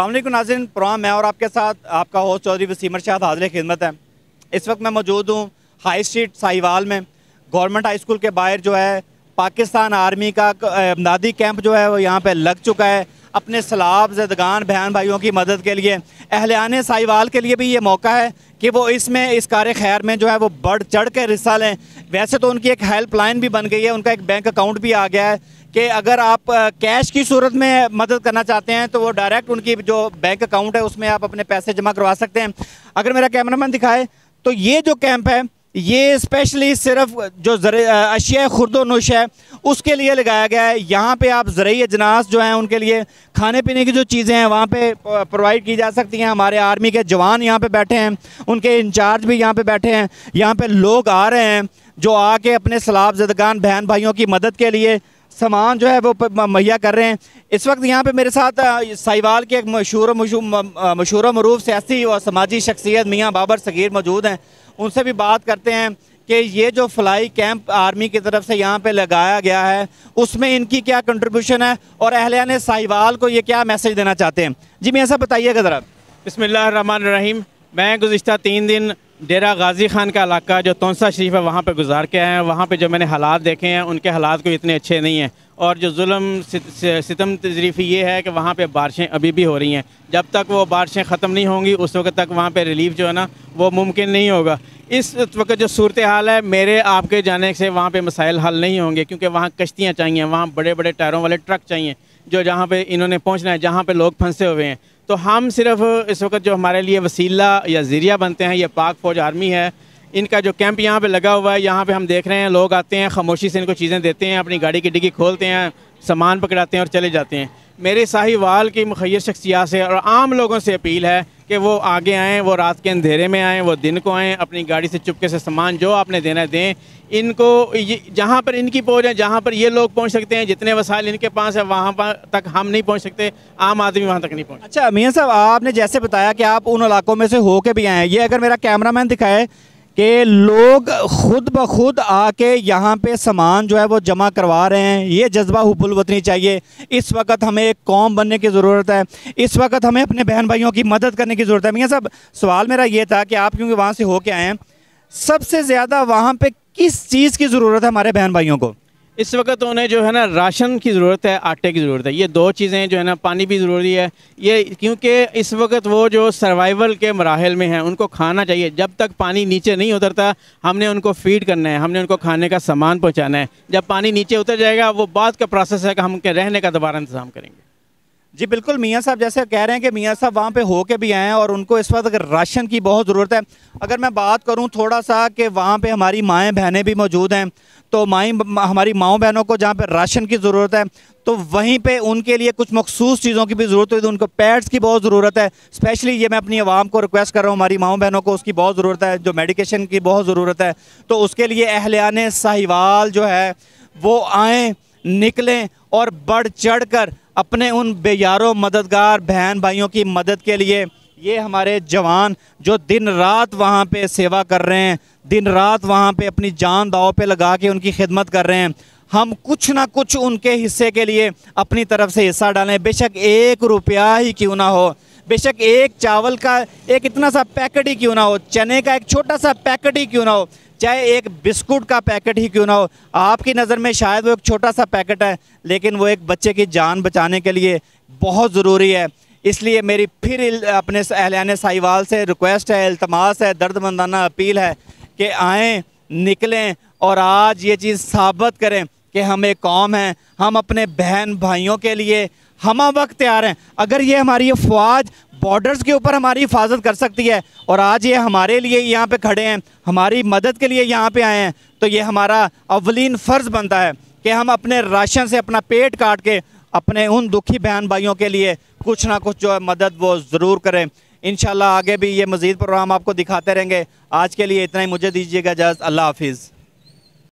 अल्लाम नाजिन प्रोग्राम मैं और आपके साथ आपका होस्ट चौधरी वसीमर शाह हाजिर खिदमत है इस वक्त मैं मौजूद हूँ हाई स्ट्रीट साहिवाल में गवर्नमेंट हाई स्कूल के बाहर जो है पाकिस्तान आर्मी का इमदादी कैंप जो है वो यहाँ पर लग चुका है अपने सलाब जदगान बहन भाइयों की मदद के लिए अहलियान साहिवाल के लिए भी ये मौका है कि वो इसमें इस कार खैर में जो है वो बढ़ चढ़ कर हिस्सा लें वैसे तो उनकी एक हेल्पलाइन भी बन गई है उनका एक बैंक अकाउंट भी आ गया है कि अगर आप कैश की सूरत में मदद करना चाहते हैं तो वो डायरेक्ट उनकी जो बैंक अकाउंट है उसमें आप अपने पैसे जमा करवा सकते हैं अगर मेरा कैमरामैन दिखाए तो ये जो कैंप है ये स्पेशली सिर्फ जो अशिया खुरदो नुश है उसके लिए लगाया गया है यहाँ पे आप जरिए अजनास जो हैं उनके लिए खाने पीने की जो चीज़ें हैं वहाँ पे प्रोवाइड की जा सकती हैं हमारे आर्मी के जवान यहाँ पे बैठे हैं उनके इंचार्ज भी यहाँ पे बैठे हैं यहाँ पे लोग आ रहे हैं जो आके अपने सलाब जदगान बहन भाइयों की मदद के लिए सामान जो है वो मुहैया कर रहे हैं इस वक्त यहाँ पे मेरे साथ साहिवाल के एक मशहूर मशहूर मरूफ सियासी और समाजी शख्सियत मियाँ बाबर सगीर मौजूद हैं उनसे भी बात करते हैं कि ये जो फ्लाई कैंप आर्मी की तरफ से यहाँ पे लगाया गया है उसमें इनकी क्या कंट्रीब्यूशन है और अहलियान साहिवाल को ये क्या मैसेज देना चाहते हैं जी मैं ऐसा बताइएगा ज़रा बसमिल्लर रहीम मैं गुज्तर तीन दिन डेरा गाजी खान का इलाका जो तोनसा शरीफ है वहाँ पर गुजार के आए हैं वहाँ पर जो मैंने हालात देखे हैं उनके हालात कोई इतने अच्छे नहीं हैं और जो जुल्म सितम तजरीफ़ी ये है कि वहाँ पर बारिशें अभी भी हो रही हैं जब तक वो बारिशें ख़त्म नहीं होंगी उस वक्त तक वहाँ पर रिलीफ जो है ना वो मुमकिन नहीं होगा इस वक्त जो सूरत हाल है मेरे आपके जाने से वहाँ पर मसाइल हल नहीं होंगे क्योंकि वहाँ कश्तियाँ चाहिए वहाँ बड़े बड़े टायरों वाले ट्रक चाहिए जो जहाँ पे इन्होंने पहुँचना है जहाँ पे लोग फंसे हुए हैं तो हम सिर्फ इस वक्त जो हमारे लिए वसीला या ज़रिया बनते हैं ये पाक फ़ौज आर्मी है इनका जो कैंप यहाँ पे लगा हुआ है यहाँ पे हम देख रहे हैं लोग आते हैं खामोशी से इनको चीज़ें देते हैं अपनी गाड़ी की डिग्गी खोलते हैं सामान पकड़ाते हैं और चले जाते हैं मेरे साहिवाल की मुखिर शख्सियात से और आम लोगों से अपील है कि वो आगे आएँ वो रात के अंधेरे में आएँ वो दिन को आएँ अपनी गाड़ी से चुपके से सामान जो आपने देना दें इनको जहाँ पर इनकी पहुँच है जहाँ पर ये लोग पहुँच सकते हैं जितने वसाइल इनके पास है वहाँ पर तक हम नहीं पहुँच सकते आम आदमी वहाँ तक नहीं पहुँच अच्छा मियाँ साहब आपने जैसे बताया कि आप उन इलाकों में से होके भी आए हैं ये अगर मेरा कैमरा मैन दिखाए कि लोग खुद ब खुद आके यहाँ पे सामान जो है वो जमा करवा रहे हैं ये जज्बा हुबुल वतनी चाहिए इस वक्त हमें एक कौम बनने की ज़रूरत है इस वक्त हमें अपने बहन भाइयों की मदद करने की ज़रूरत है मियाँ साहब सवाल मेरा ये था कि आप क्योंकि वहाँ से होके आए हैं सबसे ज़्यादा वहाँ पर किस चीज़ की ज़रूरत है हमारे बहन भाइयों को इस वक्त उन्हें जो है ना राशन की ज़रूरत है आटे की ज़रूरत है ये दो चीज़ें जो है ना पानी भी ज़रूरी है ये क्योंकि इस वक्त वो जो सर्वाइवल के मराहल में हैं उनको खाना चाहिए जब तक पानी नीचे नहीं उतरता हमने उनको फीड करना है हमने उनको खाने का सामान पहुँचाना है जब पानी नीचे उतर जाएगा वो बाद का प्रोसेस है कि हम उनके रहने का दोबारा इंतज़ाम करेंगे जी बिल्कुल मियाँ साहब जैसे कह रहे हैं कि मियाँ साहब वहाँ पे होके भी आए हैं और उनको इस वक्त राशन की बहुत ज़रूरत है अगर मैं बात करूँ थोड़ा सा कि वहाँ पे हमारी माएँ बहनें भी मौजूद हैं तो माई हमारी माओ बहनों को जहाँ पे राशन की ज़रूरत है तो वहीं पे उनके लिए कुछ मखसूस चीज़ों की भी ज़रूरत हुई उनको पैड्स की बहुत ज़रूरत है स्पेशली ये मैं अपनी आवाम को रिक्वेस्ट कर रहा हूँ हमारी माओ बहनों को उसकी बहुत ज़रूरत है जो मेडिकेशन की बहुत ज़रूरत है तो उसके लिए अहलियान साहिवाल जो है वो आएँ निकलें और बढ़ चढ़ कर अपने उन बेयारों मददगार बहन भाइयों की मदद के लिए ये हमारे जवान जो दिन रात वहाँ पे सेवा कर रहे हैं दिन रात वहाँ पे अपनी जान दाव पे लगा के उनकी खिदमत कर रहे हैं हम कुछ ना कुछ उनके हिस्से के लिए अपनी तरफ से हिस्सा डालें बेशक एक रुपया ही क्यों ना हो बेशक एक चावल का एक इतना सा पैकेट ही क्यों ना हो चने का एक छोटा सा पैकेट ही क्यों ना हो चाहे एक बिस्कुट का पैकेट ही क्यों ना हो आपकी नज़र में शायद वो एक छोटा सा पैकेट है लेकिन वो एक बच्चे की जान बचाने के लिए बहुत ज़रूरी है इसलिए मेरी फिर अपने अहलान साहिवाल से रिक्वेस्ट है अल्तमास है दर्दमंदाना अपील है कि आएँ निकलें और आज ये चीज़ साबित करें कि हम एक कौम हैं हम अपने बहन भाइयों के लिए हम वक्त तैयार हैं अगर ये हमारी फौज बॉर्डर्स के ऊपर हमारी हिफाजत कर सकती है और आज ये हमारे लिए यहाँ पे खड़े हैं हमारी मदद के लिए यहाँ पे आए हैं तो ये हमारा अवलिन फ़र्ज़ बनता है कि हम अपने राशन से अपना पेट काट के अपने उन दुखी बहन भाइयों के लिए कुछ ना कुछ जो है मदद वो ज़रूर करें इन आगे भी ये मज़ीद प्रोग्राम आपको दिखाते रहेंगे आज के लिए इतना ही मुझे दीजिएगा जज़ अल्लाह हाफिज़